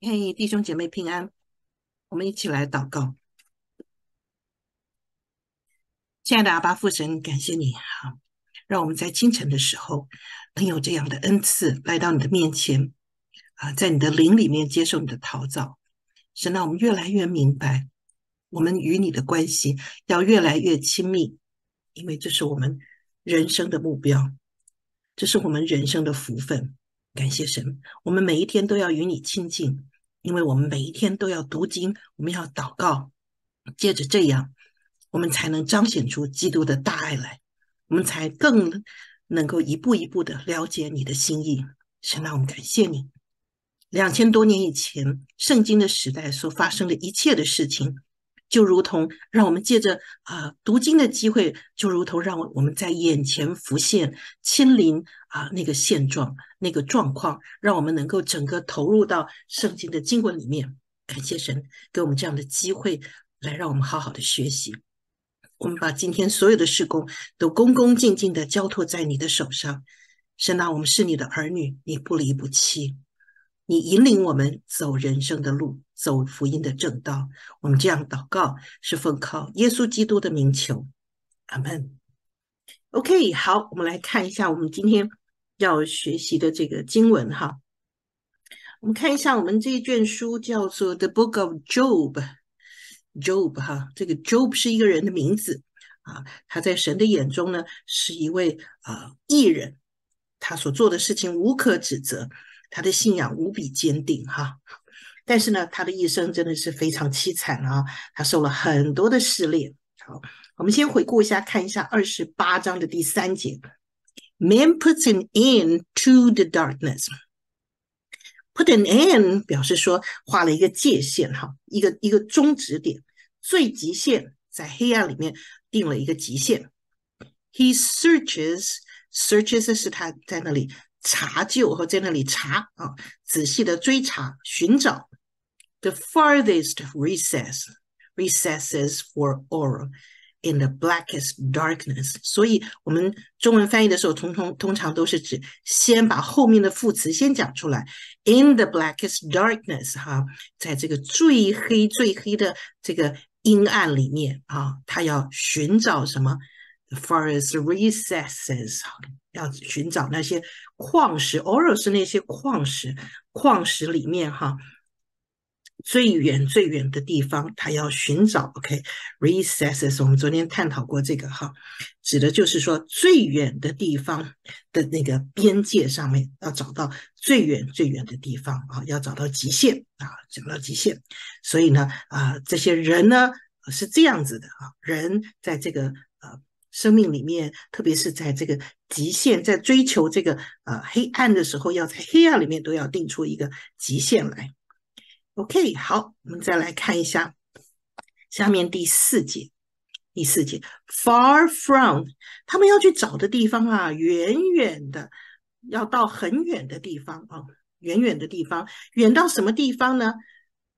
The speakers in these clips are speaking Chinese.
嘿，弟兄姐妹平安！我们一起来祷告。亲爱的阿巴父神，感谢你哈，让我们在清晨的时候能有这样的恩赐，来到你的面前啊，在你的灵里面接受你的陶造。神，让我们越来越明白我们与你的关系要越来越亲密，因为这是我们人生的目标，这是我们人生的福分。感谢神，我们每一天都要与你亲近，因为我们每一天都要读经，我们要祷告，借着这样，我们才能彰显出基督的大爱来，我们才更能够一步一步的了解你的心意。神，让我们感谢你。两千多年以前，圣经的时代所发生的一切的事情。就如同让我们借着啊读经的机会，就如同让我们在眼前浮现、亲临啊那个现状、那个状况，让我们能够整个投入到圣经的经文里面。感谢神给我们这样的机会，来让我们好好的学习。我们把今天所有的事工都恭恭敬敬的交托在你的手上。神啊，我们是你的儿女，你不离不弃，你引领我们走人生的路。走福音的正道，我们这样祷告，是奉靠耶稣基督的名求，阿门。OK，好，我们来看一下我们今天要学习的这个经文哈。我们看一下，我们这一卷书叫做《The Book of Job》，Job 哈，这个 Job 是一个人的名字啊，他在神的眼中呢是一位啊艺人，他所做的事情无可指责，他的信仰无比坚定哈。但是呢，他的一生真的是非常凄惨啊！他受了很多的试炼。好，我们先回顾一下，看一下二十八章的第三节：Man puts an end to the darkness。Put an end 表示说画了一个界限，哈，一个一个终止点，最极限，在黑暗里面定了一个极限。He searches，searches 是他在那里查究和在那里查啊，仔细的追查寻找。the farthest recess, recesses for oil in the blackest darkness. So, darkness。所以我们中文翻译的时候，通通通常都是指先把后面的副词先讲出来。In the blackest darkness，哈，在这个最黑最黑的这个阴暗里面啊，他要寻找什么？Forest recesses，要寻找那些矿石。oil 是那些矿石，矿石里面哈、啊。最远最远的地方，他要寻找。OK，recesses，我们昨天探讨过这个哈，指的就是说最远的地方的那个边界上面要找到最远最远的地方啊，要找到极限啊，找到极限。所以呢啊，这些人呢是这样子的啊，人在这个呃生命里面，特别是在这个极限在追求这个呃黑暗的时候，要在黑暗里面都要定出一个极限来。OK，好，我们再来看一下下面第四节。第四节，far from，他们要去找的地方啊，远远的，要到很远的地方啊，远远的地方，远到什么地方呢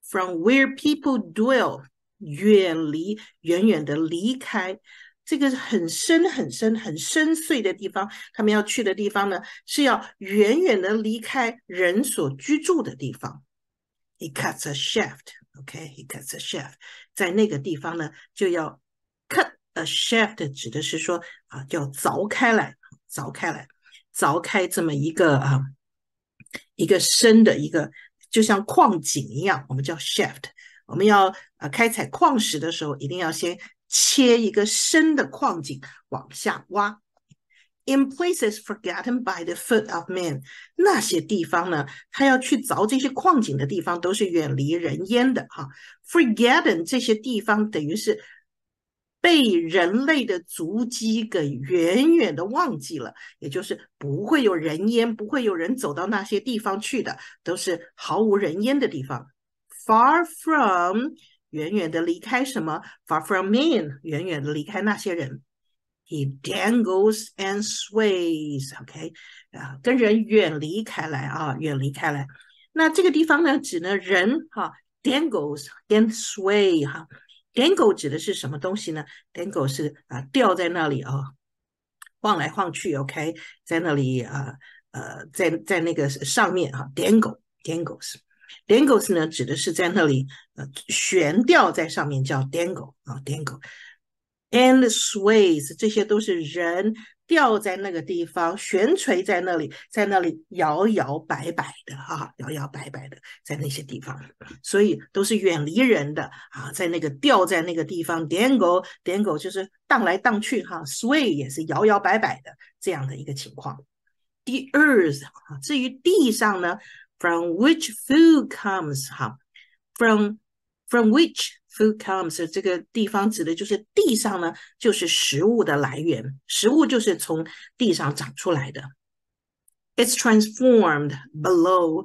？From where people dwell，远离，远远的离开这个很深很深很深邃的地方。他们要去的地方呢，是要远远的离开人所居住的地方。He cuts a shaft, okay? He cuts a shaft. 在那个地方呢，就要 cut a shaft，指的是说啊，要凿开来，凿开来，凿开这么一个啊，一个深的一个，就像矿井一样，我们叫 shaft。我们要啊开采矿石的时候，一定要先切一个深的矿井往下挖。In places forgotten by the foot of man，那些地方呢？他要去凿这些矿井的地方都是远离人烟的，哈。Forgotten 这些地方等于是被人类的足迹给远远的忘记了，也就是不会有人烟，不会有人走到那些地方去的，都是毫无人烟的地方。Far from，远远的离开什么？Far from man，远远的离开那些人。He dangles and sways. OK，啊，跟人远离开来啊，远离开来。那这个地方呢，指呢人哈，dangles and sway 哈，dangle 指的是什么东西呢？dangle 是啊，吊在那里啊，晃来晃去。OK，在那里啊，呃，在在那个上面啊，dangle dangles dangles 呢，指的是在那里呃，悬吊在上面叫 dangle 啊，dangle。And sway's 这些都是人吊在那个地方，悬垂在那里，在那里摇摇摆摆的啊，摇摇摆摆的在那些地方，所以都是远离人的啊，在那个吊在那个地方。Dangle，dangle 就是荡来荡去哈，sway 也是摇摇摆摆的这样的一个情况。The earth 啊，至于地上呢，from which food comes 哈，from From which food comes？这个地方指的就是地上呢，就是食物的来源，食物就是从地上长出来的。It's transformed below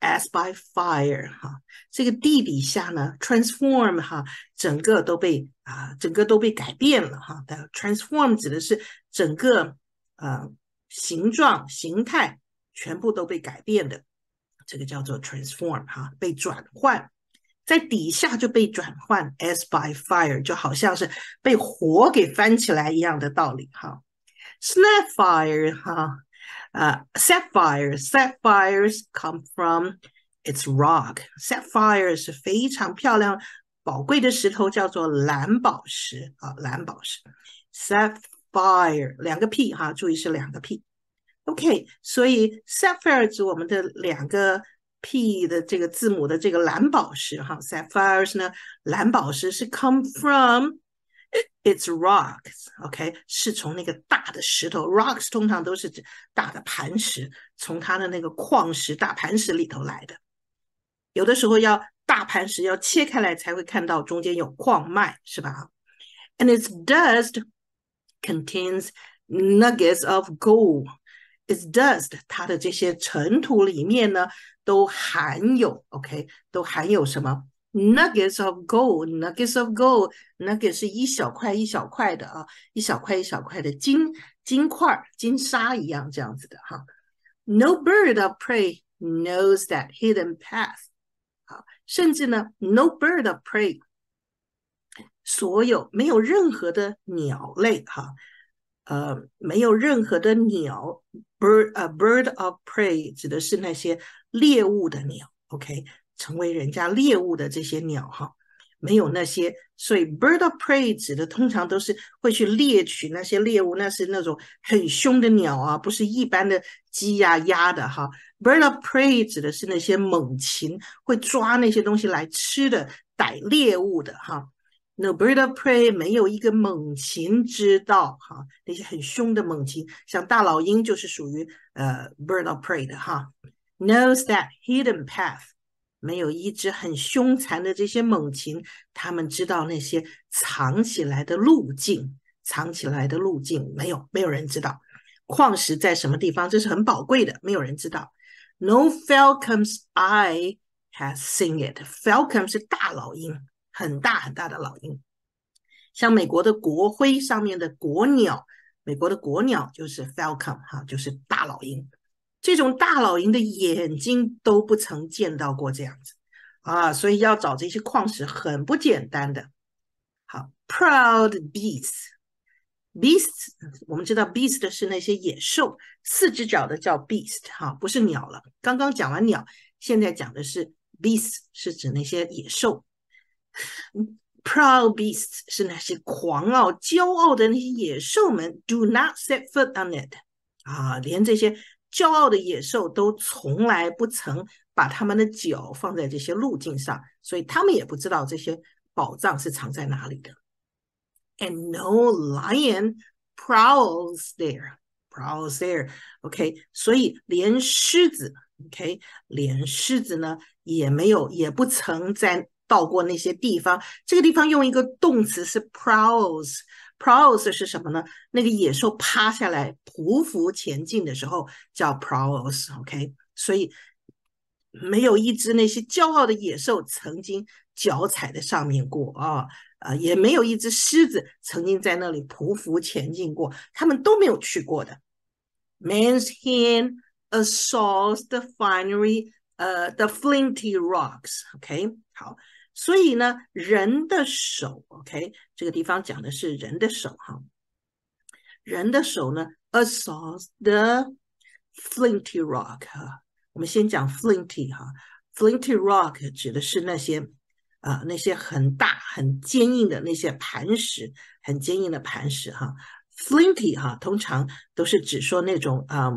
as by fire。哈，这个地底下呢，transform 哈，整个都被啊，整个都被改变了哈。的 transform 指的是整个呃形状、形态全部都被改变的，这个叫做 transform 哈，被转换。在底下就被转换，as by fire，就好像是被火给翻起来一样的道理。哈 s n a p f i r e 哈，呃，sapphire，sapphires come from its rock。sapphire 是非常漂亮、宝贵的石头，叫做蓝宝石啊，蓝宝石。sapphire 两个 p 哈，注意是两个 p。OK，所以 sapphires 我们的两个。P 的这个字母的这个蓝宝石哈，sapphires 呢，蓝宝石是 come from its rocks，OK，、okay? 是从那个大的石头，rocks 通常都是指大的磐石，从它的那个矿石大磐石里头来的。有的时候要大磐石要切开来才会看到中间有矿脉，是吧？And its dust contains nuggets of gold。is dust，它的这些尘土里面呢，都含有 OK，都含有什么 nuggets of gold，nuggets of gold，nugget 是一小块一小块的啊，一小块一小块的金金块、金沙一样这样子的哈。No bird of prey knows that hidden path。好，甚至呢，no bird of prey，所有没有任何的鸟类哈。啊呃，没有任何的鸟，bird，呃，bird of prey 指的是那些猎物的鸟，OK，成为人家猎物的这些鸟哈，没有那些，所以 bird of prey 指的通常都是会去猎取那些猎物，那是那种很凶的鸟啊，不是一般的鸡呀鸭的哈，bird of prey 指的是那些猛禽会抓那些东西来吃的，逮猎物的哈。No bird of prey 没有一个猛禽知道哈，那些很凶的猛禽，像大老鹰就是属于呃 bird of prey 的哈。Knows that hidden path 没有一只很凶残的这些猛禽，他们知道那些藏起来的路径，藏起来的路径没有没有人知道。矿石在什么地方，这是很宝贵的，没有人知道。No falcons I have seen it，falcons 是大老鹰。很大很大的老鹰，像美国的国徽上面的国鸟，美国的国鸟就是 falcon 哈，就是大老鹰。这种大老鹰的眼睛都不曾见到过这样子啊，所以要找这些矿石很不简单的。好，proud beasts，beast 我们知道 beast 是那些野兽，四只脚的叫 beast 哈，不是鸟了。刚刚讲完鸟，现在讲的是 beast，是指那些野兽。Proud beasts 是那些狂傲、骄傲的那些野兽们，do not set foot on it 啊，连这些骄傲的野兽都从来不曾把他们的脚放在这些路径上，所以他们也不知道这些宝藏是藏在哪里的。And no lion prowls there, prowls there. OK，所以连狮子，OK，连狮子呢也没有，也不曾在。到过那些地方，这个地方用一个动词是 prows，prows 是什么呢？那个野兽趴下来匍匐前进的时候叫 prows，OK。所以没有一只那些骄傲的野兽曾经脚踩在上面过啊，啊，也没有一只狮子曾经在那里匍匐前进过，他们都没有去过的。Man's hand assaults the finery，呃，the flinty rocks，OK，好。所以呢，人的手，OK，这个地方讲的是人的手哈。人的手呢，assaults the flinty rock 哈。我们先讲 flinty 哈，flinty rock 指的是那些啊那些很大很坚硬的那些磐石，很坚硬的磐石哈。flinty 哈，通常都是指说那种啊，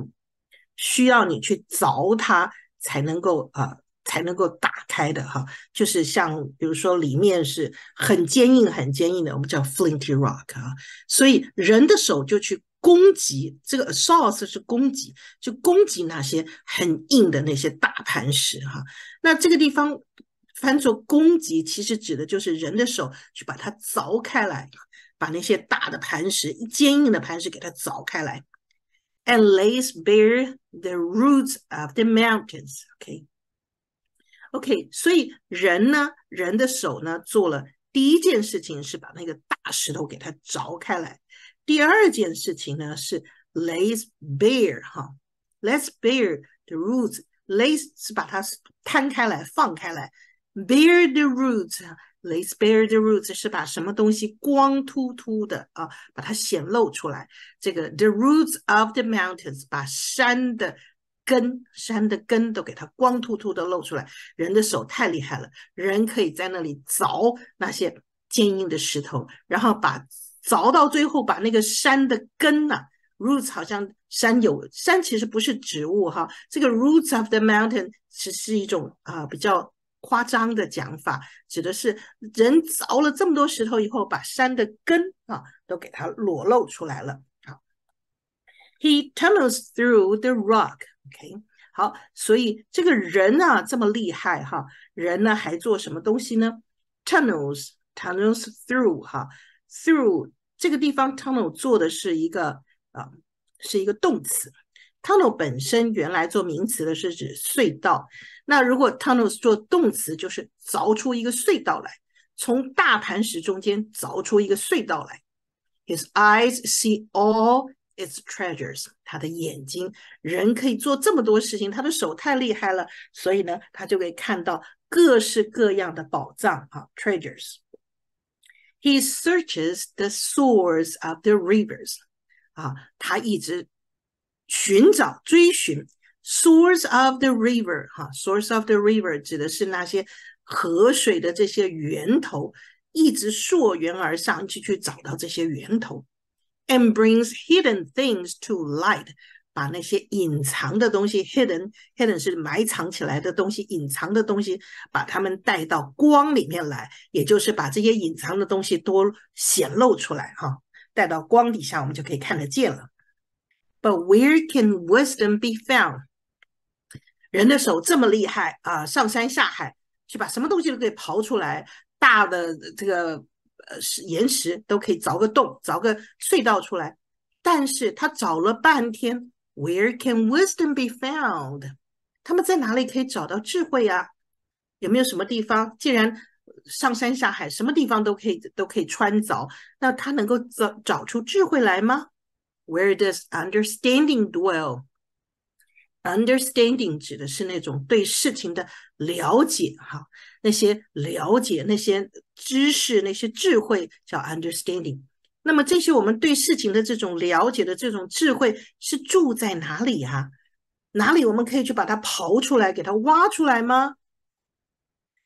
需要你去凿它才能够啊。才能够打开的哈，就是像比如说里面是很坚硬、很坚硬的，我们叫 flinty rock 啊。所以人的手就去攻击，这个 assault 是攻击，就攻击那些很硬的那些大磐石哈。那这个地方翻作攻击，其实指的就是人的手去把它凿开来，把那些大的磐石、坚硬的磐石给它凿开来，and lays bare the roots of the mountains，OK。OK，所以人呢，人的手呢，做了第一件事情是把那个大石头给它凿开来，第二件事情呢是 lay s bare 哈，lay bare the roots，lay 是把它摊开来、放开来，bare the roots，lay bare the roots 是把什么东西光秃秃的啊，把它显露出来。这个 the roots of the mountains 把山的。根山的根都给它光秃秃的露出来。人的手太厉害了，人可以在那里凿那些坚硬的石头，然后把凿到最后，把那个山的根啊 r o o t s 好像山有山其实不是植物哈。这个 roots of the mountain 只是一种啊比较夸张的讲法，指的是人凿了这么多石头以后，把山的根啊都给它裸露出来了。好，He tunnels through the rock. OK，好，所以这个人啊这么厉害哈，人呢还做什么东西呢？Tunnels, tunnels through 哈，through 这个地方 tunnel 做的是一个啊是一个动词，tunnel 本身原来做名词的是指隧道，那如果 tunnels 做动词就是凿出一个隧道来，从大盘石中间凿出一个隧道来。His eyes see all. Its treasures，他的眼睛，人可以做这么多事情，他的手太厉害了，所以呢，他就可以看到各式各样的宝藏啊，treasures。He searches the source of the rivers，啊，他一直寻找、追寻 source of the river。哈，source of the river 指的是那些河水的这些源头，一直溯源而上，去去找到这些源头。And brings hidden things to light，把那些隐藏的东西，hidden，hidden 是埋藏起来的东西，隐藏的东西，把它们带到光里面来，也就是把这些隐藏的东西都显露出来，哈，带到光底下，我们就可以看得见了。But where can wisdom be found？人的手这么厉害啊，上山下海，去把什么东西都给刨出来，大的这个。呃，是岩石都可以凿个洞，凿个隧道出来。但是他找了半天，Where can wisdom be found？他们在哪里可以找到智慧啊？有没有什么地方？既然上山下海，什么地方都可以都可以穿凿，那他能够找找出智慧来吗？Where does understanding dwell？Understanding 指的是那种对事情的了解，哈，那些了解、那些知识、那些智慧叫 Understanding。那么这些我们对事情的这种了解的这种智慧是住在哪里呀？哪里我们可以去把它刨出来，给它挖出来吗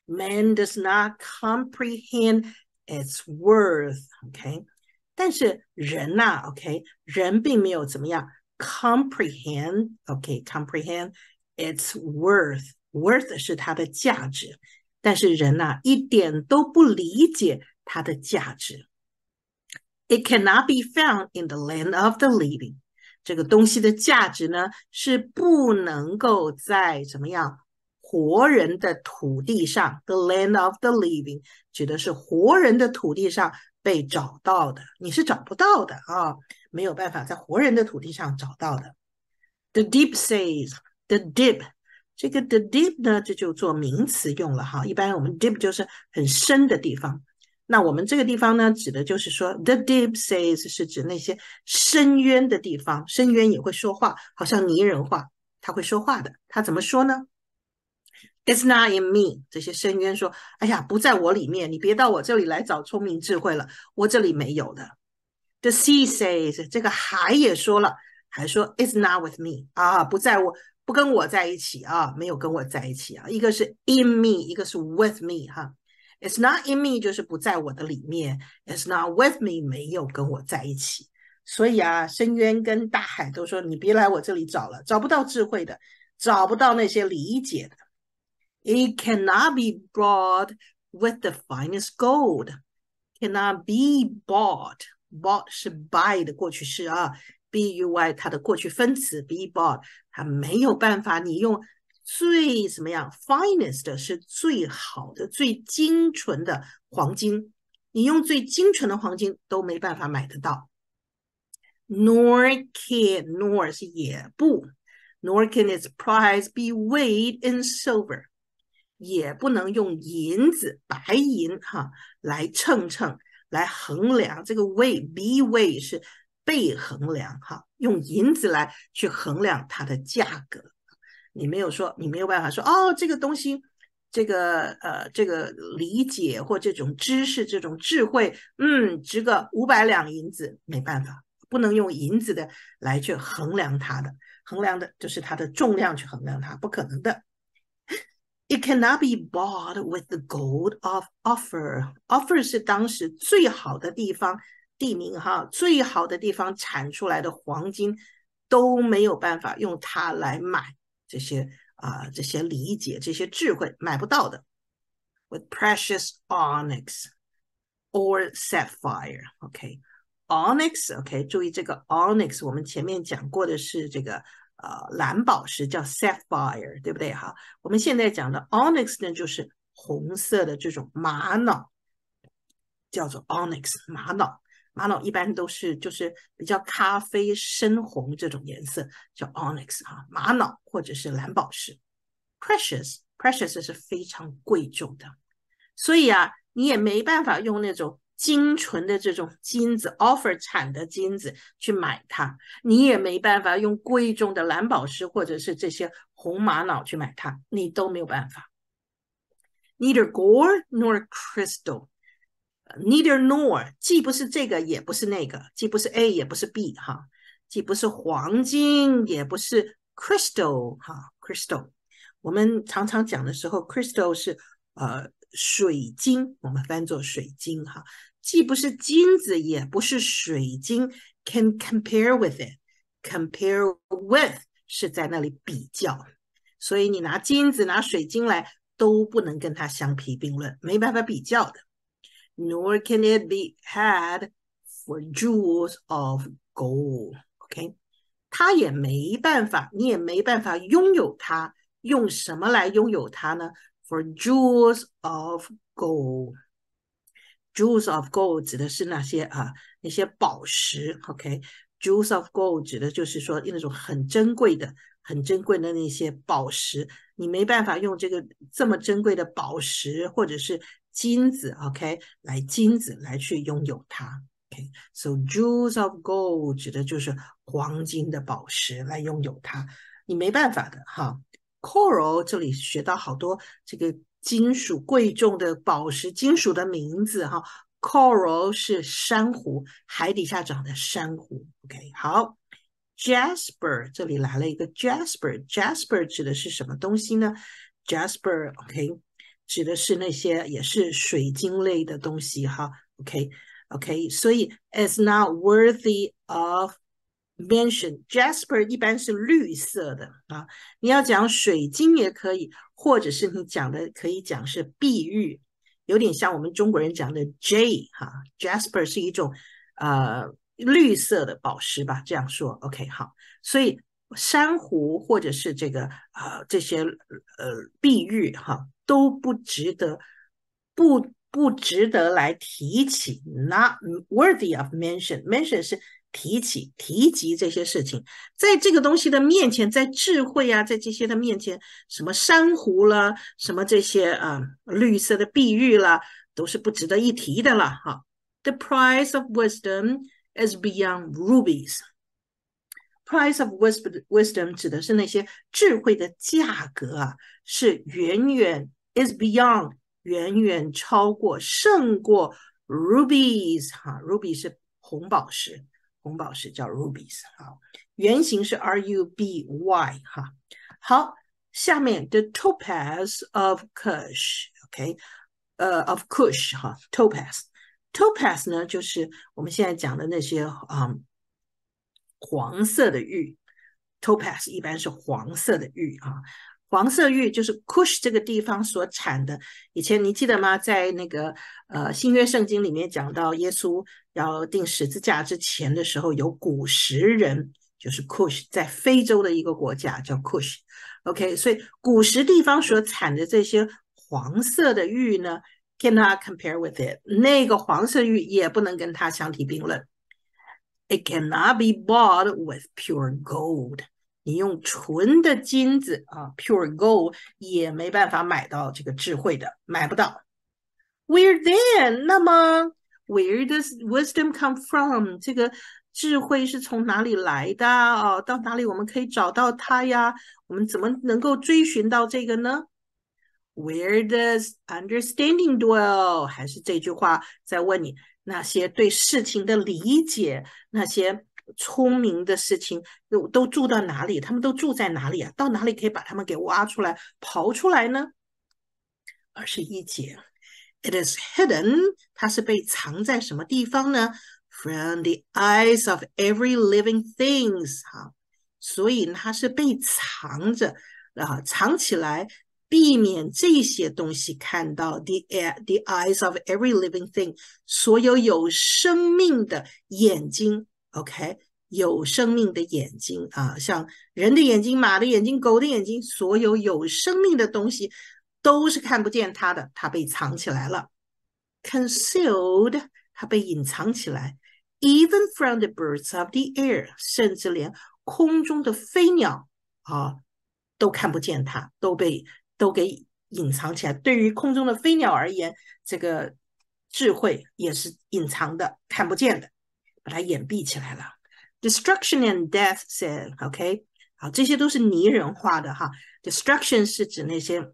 ？Man does not comprehend its worth. OK，但是人呐，OK，人并没有怎么样。comprehend, okay, comprehend its worth. Worth 是它的价值，但是人呐、啊、一点都不理解它的价值。It cannot be found in the land of the living。这个东西的价值呢是不能够在怎么样活人的土地上。The land of the living 指的是活人的土地上被找到的，你是找不到的啊，没有办法在活人的土地上找到的。The deep says, the deep，这个 the deep 呢，这就做名词用了哈。一般我们 deep 就是很深的地方。那我们这个地方呢，指的就是说 the deep says 是指那些深渊的地方，深渊也会说话，好像拟人化，它会说话的。它怎么说呢？It's not in me。这些深渊说：“哎呀，不在我里面，你别到我这里来找聪明智慧了，我这里没有的。” The sea says，这个海也说了，还说：“It's not with me。”啊，不在我不跟我在一起啊，没有跟我在一起啊。一个是 in me，一个是 with me。哈，It's not in me，就是不在我的里面；It's not with me，没有跟我在一起。所以啊，深渊跟大海都说：“你别来我这里找了，找不到智慧的，找不到那些理解的。” It cannot be bought with the finest gold. Cannot be bought. Bought 是 buy 的过去式啊，buy 它的过去分词 be bought，它没有办法你用最什么样 finest 是最好的、最精纯的黄金，你用最精纯的黄金都没办法买得到。Nor can nor 是也不，nor can its price be weighed in silver。也不能用银子、白银哈来称称、来衡量这个“ way b e way 是被衡量哈，用银子来去衡量它的价格，你没有说，你没有办法说哦，这个东西，这个呃，这个理解或这种知识、这种智慧，嗯，值个五百两银子，没办法，不能用银子的来去衡量它的，衡量的就是它的重量去衡量它，不可能的。It cannot be bought with the gold of offer. Offer 是当时最好的地方地名哈，最好的地方产出来的黄金都没有办法用它来买这些啊、呃、这些理解这些智慧买不到的。With precious onyx or sapphire, OK, onyx OK，注意这个 onyx，我们前面讲过的是这个呃，蓝宝石叫 sapphire，对不对？哈，我们现在讲的 onyx 呢，就是红色的这种玛瑙，叫做 onyx 玛瑙。玛瑙一般都是就是比较咖啡深红这种颜色，叫 onyx 哈，玛瑙或者是蓝宝石。precious precious 是非常贵重的，所以啊，你也没办法用那种。精纯的这种金子，Offer 产的金子去买它，你也没办法用贵重的蓝宝石或者是这些红玛瑙去买它，你都没有办法。Neither gold nor crystal，Neither nor 既不是这个也不是那个，既不是 A 也不是 B 哈，既不是黄金也不是 crystal 哈，crystal 我们常常讲的时候，crystal 是呃。水晶，我们翻作水晶哈，既不是金子，也不是水晶，can compare with it，compare with 是在那里比较，所以你拿金子、拿水晶来都不能跟它相提并论，没办法比较的。Nor can it be had for jewels of gold。OK，它也没办法，你也没办法拥有它。用什么来拥有它呢？Jewels of gold, jewels of gold 指的是那些啊那些宝石。OK, jewels of gold 指的就是说那种很珍贵的、很珍贵的那些宝石。你没办法用这个这么珍贵的宝石，或者是金子，OK，来金子来去拥有它。OK，so jewels of gold 指的就是黄金的宝石来拥有它，你没办法的哈。Coral，这里学到好多这个金属贵重的宝石，金属的名字哈。Coral 是珊瑚，海底下长的珊瑚。OK，好。Jasper，这里来了一个 Jasper。Jasper 指的是什么东西呢？Jasper，OK，指的是那些也是水晶类的东西哈。OK，OK，所以 i s not worthy of。mention Jasper 一般是绿色的啊，你要讲水晶也可以，或者是你讲的可以讲是碧玉，有点像我们中国人讲的 J 哈，Jasper 是一种呃绿色的宝石吧，这样说 OK 好，所以珊瑚或者是这个啊这些呃碧玉哈都不值得不不值得来提起，Not worthy of mention，mention 是。提起、提及这些事情，在这个东西的面前，在智慧啊，在这些的面前，什么珊瑚啦，什么这些啊，绿色的碧玉啦，都是不值得一提的了。哈，The price of wisdom is beyond rubies. Price of wisdom wisdom 指的是那些智慧的价格啊，是远远 is beyond，远远超过、胜过 rubies。哈，ruby 是红宝石。红宝石叫 rubies，好，原型是 r u b y 哈。好，下面 the topaz of Cush，OK，呃，of Cush 哈，topaz，topaz 呢就是我们现在讲的那些啊黄色的玉，topaz 一般是黄色的玉啊，黄色玉就是 Cush 这个地方所产的。以前你记得吗？在那个呃新约圣经里面讲到耶稣。要定十字架之前的时候，有古时人，就是 Kush，在非洲的一个国家叫 Kush。OK，所以古时地方所产的这些黄色的玉呢，cannot compare with it。那个黄色玉也不能跟它相提并论。It cannot be bought with pure gold。你用纯的金子啊，pure gold，也没办法买到这个智慧的，买不到。Where then？那么？Where does wisdom come from？这个智慧是从哪里来的哦，到哪里我们可以找到它呀？我们怎么能够追寻到这个呢？Where does understanding dwell？还是这句话在问你：那些对事情的理解，那些聪明的事情都都住到哪里？他们都住在哪里啊？到哪里可以把他们给挖出来、刨出来呢？二十一节。It is hidden，它是被藏在什么地方呢？From the eyes of every living things，哈，所以它是被藏着，啊，藏起来，避免这些东西看到 the the eyes of every living thing，所有有生命的眼睛，OK，有生命的眼睛啊，像人的眼睛、马的眼睛、狗的眼睛，所有有生命的东西。都是看不见他的，他被藏起来了，concealed，他被隐藏起来，even from the birds of the air，甚至连空中的飞鸟啊都看不见他，都被都给隐藏起来。对于空中的飞鸟而言，这个智慧也是隐藏的，看不见的，把它掩蔽起来了。destruction and death said，OK，好，这些都是拟人化的哈，destruction 是指那些。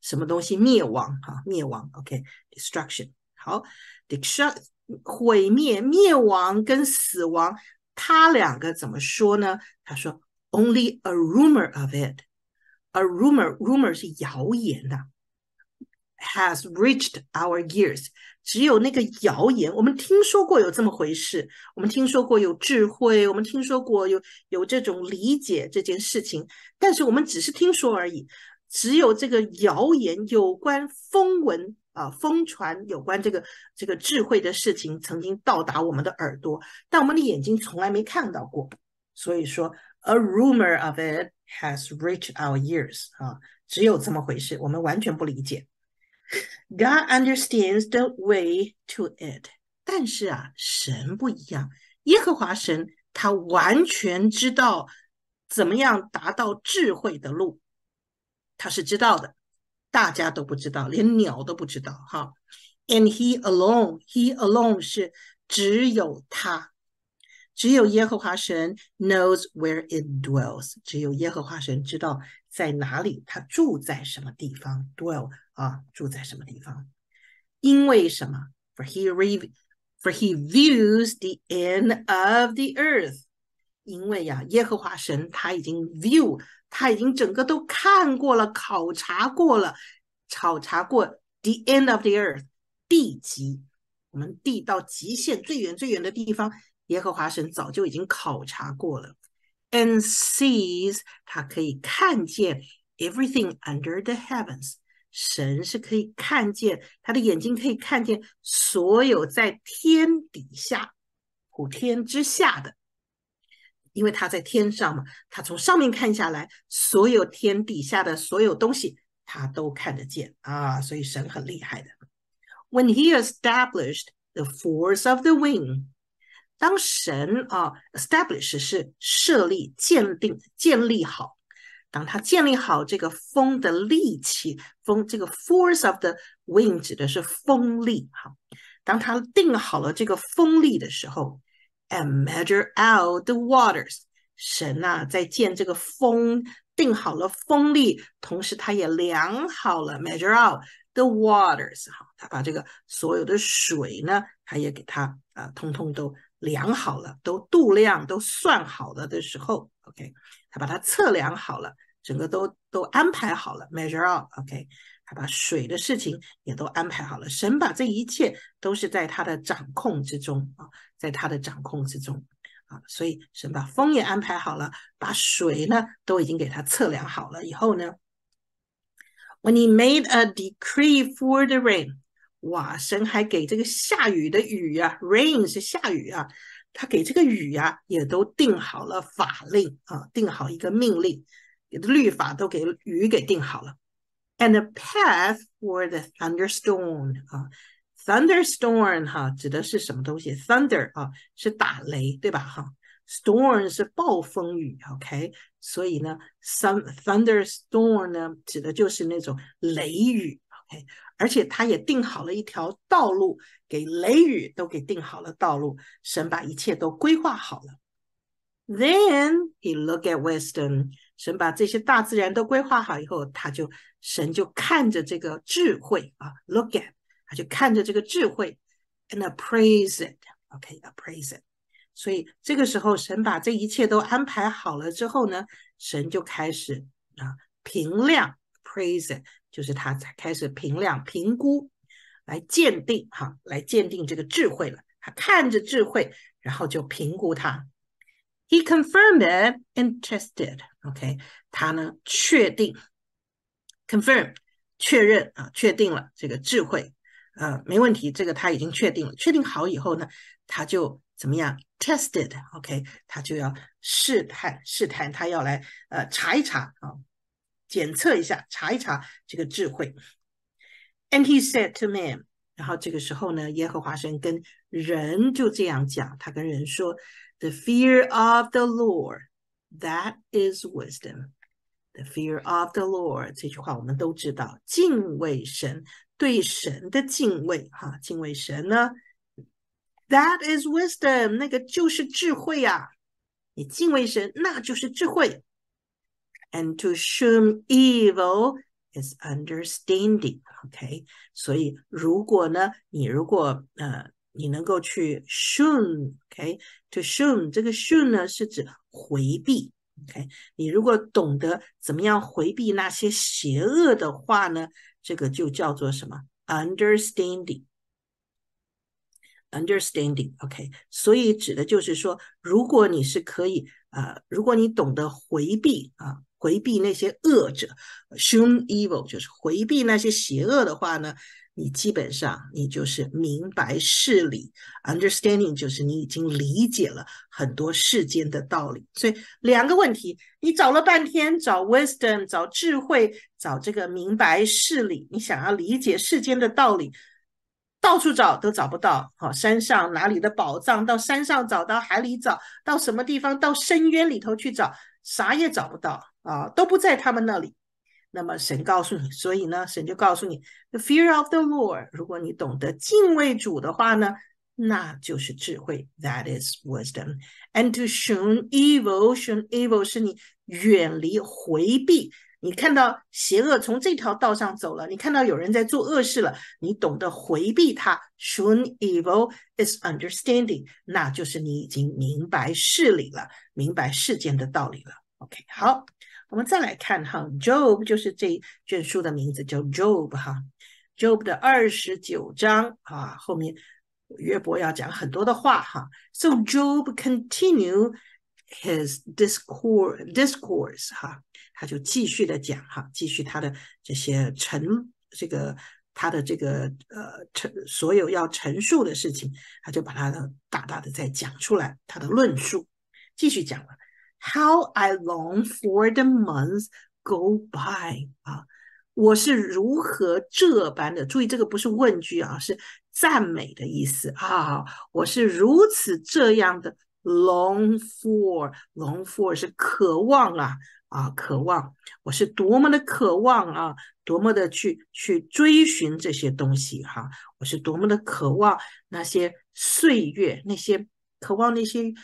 什么东西灭亡？哈，灭亡。OK，destruction。好，destruction，毁灭、灭亡跟死亡，它两个怎么说呢？他说，Only a rumor of it. A rumor, rumor 是谣言的，has reached our ears。只有那个谣言，我们听说过有这么回事，我们听说过有智慧，我们听说过有有这种理解这件事情，但是我们只是听说而已。只有这个谣言有关风闻啊，疯传有关这个这个智慧的事情，曾经到达我们的耳朵，但我们的眼睛从来没看到过。所以说，a rumor of it has reached our ears 啊，只有这么回事，我们完全不理解。God understands the way to it，但是啊，神不一样，耶和华神他完全知道怎么样达到智慧的路。他是知道的，大家都不知道，连鸟都不知道哈。And he alone, he alone 是只有他，只有耶和华神 knows where it dwells，只有耶和华神知道在哪里，他住在什么地方，dwell 啊，住在什么地方？因为什么？For he re for he views the end of the earth，因为呀、啊，耶和华神他已经 view 他已经整个都看过了，考察过了，考察过 the end of the earth 地极，我们地到极限最远最远的地方，耶和华神早就已经考察过了。And sees，他可以看见 everything under the heavens，神是可以看见，他的眼睛可以看见所有在天底下，普天之下的。因为他在天上嘛，他从上面看下来，所有天底下的所有东西他都看得见啊，所以神很厉害的。When he established the force of the wind，当神啊 establish 是设立、鉴定、建立好，当他建立好这个风的力气，风这个 force of the wind 指的是风力，哈。当他定好了这个风力的时候。And measure out the waters，神呐在建这个风，定好了风力，同时他也量好了 measure out the waters，哈，他把这个所有的水呢，他也给他啊，通通都量好了，都度量，都算好了的时候，OK，他把它测量好了，整个都都安排好了 measure out，OK。把水的事情也都安排好了，神把这一切都是在他的掌控之中啊，在他的掌控之中啊，所以神把风也安排好了，把水呢都已经给他测量好了以后呢。When he made a decree for the rain，哇，神还给这个下雨的雨啊，rain 是下雨啊，他给这个雨呀也都定好了法令啊，定好一个命令，律法都给雨给定好了。and a path for the thunderstorm 啊，thunderstorm uh, 哈指的是什么东西？thunder 啊是打雷对吧？哈，storm 是暴风雨，OK，所以呢，some thunderstorm uh, uh, 呢指的就是那种雷雨，OK，而且他也定好了一条道路，给雷雨都给定好了道路，神把一切都规划好了。Then he looked at wisdom. 神把这些大自然都规划好以后，他就神就看着这个智慧啊，look at，他就看着这个智慧，appraise n d a it，OK，appraise it。所以这个时候，神把这一切都安排好了之后呢，神就开始啊评量 appraise it，就是他才开始评量、评估、来鉴定哈，来鉴定这个智慧了。他看着智慧，然后就评估它。He confirmed and tested. OK，他呢，确定，confirm，确认啊，确定了这个智慧，呃，没问题，这个他已经确定了。确定好以后呢，他就怎么样？Tested. OK，他就要试探，试探，他要来呃，查一查啊，检测一下，查一查这个智慧。And he said to man，然后这个时候呢，耶和华神跟人就这样讲，他跟人说。The fear of the Lord, that is wisdom. The fear of the Lord wisdom. is wisdom，那个就是智慧呀、啊。你敬畏神，那就是智慧。And to shun evil is understanding，OK、okay?。所以如果呢，你如果呃你能够去 shun，OK？就 shun 这个 shun 呢，是指回避。OK？你如果懂得怎么样回避那些邪恶的话呢，这个就叫做什么？Understanding，Understanding，OK？所以指的就是说，如果你是可以啊，如果你懂得回避啊，回避那些恶者，shun evil，就是回避那些邪恶的话呢。你基本上，你就是明白事理，understanding 就是你已经理解了很多世间的道理。所以两个问题，你找了半天，找 wisdom，找智慧，找这个明白事理，你想要理解世间的道理，到处找都找不到。好，山上哪里的宝藏？到山上找，到海里找，到什么地方？到深渊里头去找，啥也找不到啊，都不在他们那里。那么神告诉你，所以呢，神就告诉你，the fear of the Lord。如果你懂得敬畏主的话呢，那就是智慧，that is wisdom。And to shun evil, shun evil 是你远离回避。你看到邪恶从这条道上走了，你看到有人在做恶事了，你懂得回避他。Shun evil is understanding，那就是你已经明白事理了，明白世间的道理了。OK，好。我们再来看哈，Job 就是这一卷书的名字，叫 Job 哈。Job 的二十九章啊，后面约伯要讲很多的话哈。So Job c o n t i n u e his discourse, discourse 哈，他就继续的讲哈，继续他的这些陈这个他的这个呃陈所有要陈述的事情，他就把它大大的再讲出来，他的论述继续讲了。How I long for the months go by 啊！我是如何这般的？注意，这个不是问句啊，是赞美的意思啊！我是如此这样的 long for，long for 是渴望啊啊，渴望！我是多么的渴望啊，多么的去去追寻这些东西哈！我是多么的渴望那些岁月，那些渴望那些。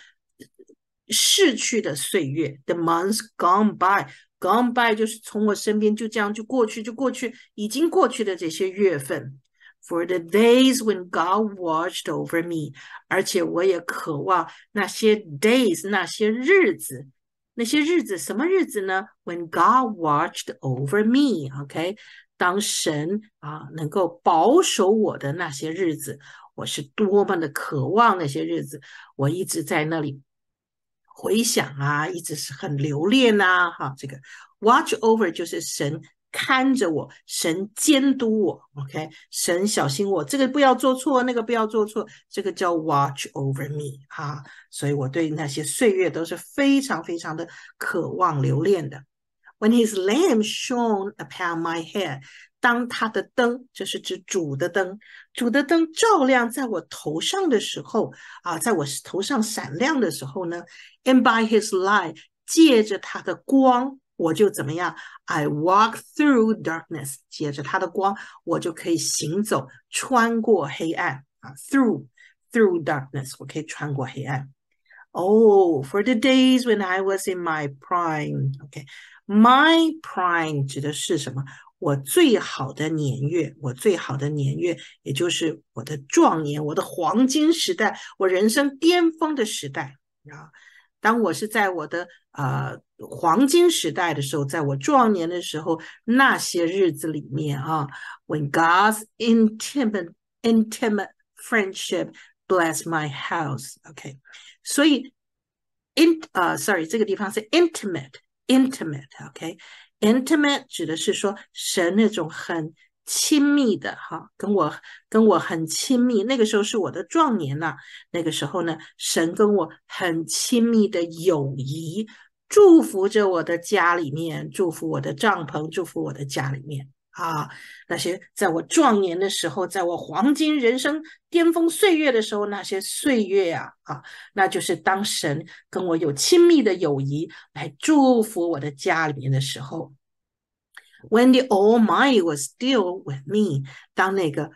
逝去的岁月，the months gone by，gone by 就是从我身边就这样就过去就过去已经过去的这些月份。For the days when God watched over me，而且我也渴望那些 days，那些日子，那些日子什么日子呢？When God watched over me，OK，当神啊能够保守我的那些日子，我是多么的渴望那些日子，我一直在那里。回想啊，一直是很留恋呐，哈，这个 watch over 就是神看着我，神监督我，OK，神小心我，这个不要做错，那个不要做错，这个叫 watch over me，哈，所以我对那些岁月都是非常非常的渴望留恋的。When His Lamb shone upon my hair。当他的灯，这是指主的灯，主的灯照亮在我头上的时候，啊，在我头上闪亮的时候呢，and by his light，借着他的光，我就怎么样？I walk through darkness，借着他的光，我就可以行走，穿过黑暗啊，through through darkness，我可以穿过黑暗。Oh, for the days when I was in my prime. OK，my、okay. prime 指的是什么？我最好的年月，我最好的年月，也就是我的壮年，我的黄金时代，我人生巅峰的时代啊。当我是在我的呃黄金时代的时候，在我壮年的时候，那些日子里面啊，When God's intimate intimate friendship bless my house，OK，、okay? 所以 in 呃、uh,，sorry，这个地方是 intimate。intimate，OK，、okay? i n t i m a t e 指的是说神那种很亲密的哈，跟我跟我很亲密。那个时候是我的壮年呐，那个时候呢，神跟我很亲密的友谊，祝福着我的家里面，祝福我的帐篷，祝福我的家里面。啊，那些在我壮年的时候，在我黄金人生巅峰岁月的时候，那些岁月啊，啊，那就是当神跟我有亲密的友谊来祝福我的家里面的时候。When the Almighty was still with me，当那个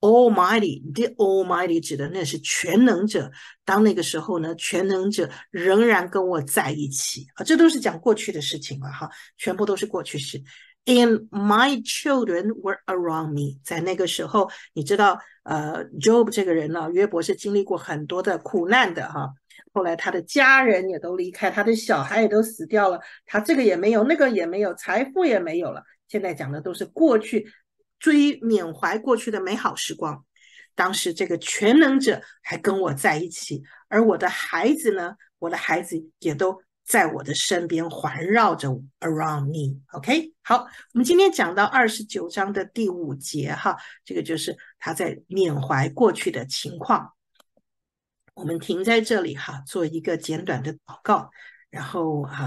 Almighty，The Almighty 指的那是全能者，当那个时候呢，全能者仍然跟我在一起啊，这都是讲过去的事情了哈，全部都是过去式。And my children were around me。在那个时候，你知道，呃，Job 这个人呢，约伯是经历过很多的苦难的，哈。后来他的家人也都离开，他的小孩也都死掉了，他这个也没有，那个也没有，财富也没有了。现在讲的都是过去，追缅怀过去的美好时光。当时这个全能者还跟我在一起，而我的孩子呢，我的孩子也都。在我的身边环绕着，around me，OK，好，我们今天讲到二十九章的第五节，哈，这个就是他在缅怀过去的情况。我们停在这里，哈，做一个简短的祷告，然后啊。